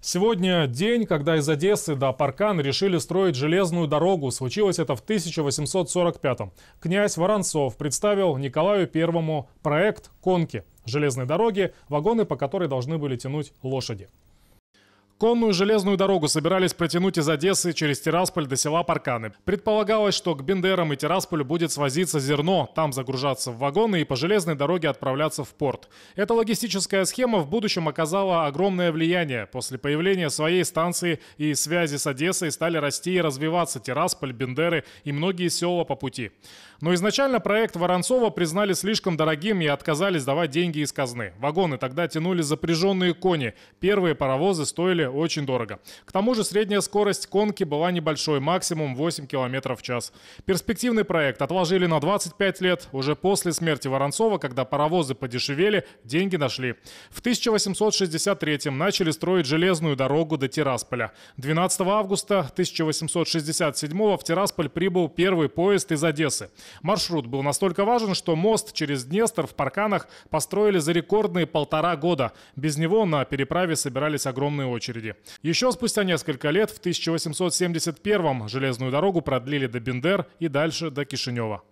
Сегодня день, когда из Одессы до Паркан решили строить железную дорогу. Случилось это в 1845-м. Князь Воронцов представил Николаю Первому проект «Конки» железной дороги, вагоны по которой должны были тянуть лошади. Конную железную дорогу собирались протянуть из Одессы через Тирасполь до села Парканы. Предполагалось, что к Бендерам и Тирасполю будет свозиться зерно, там загружаться в вагоны и по железной дороге отправляться в порт. Эта логистическая схема в будущем оказала огромное влияние. После появления своей станции и связи с Одессой стали расти и развиваться Тирасполь, Бендеры и многие села по пути. Но изначально проект Воронцова признали слишком дорогим и отказались давать деньги из казны. Вагоны тогда тянули запряженные кони. Первые паровозы стоили очень дорого. К тому же средняя скорость конки была небольшой, максимум 8 км в час. Перспективный проект отложили на 25 лет. Уже после смерти Воронцова, когда паровозы подешевели, деньги нашли. В 1863-м начали строить железную дорогу до Тирасполя. 12 августа 1867 в Тирасполь прибыл первый поезд из Одессы. Маршрут был настолько важен, что мост через Днестр в Парканах построили за рекордные полтора года. Без него на переправе собирались огромные очереди очереди. Еще спустя несколько лет, в 1871-м, железную дорогу продлили до Бендер и дальше до Кишинева.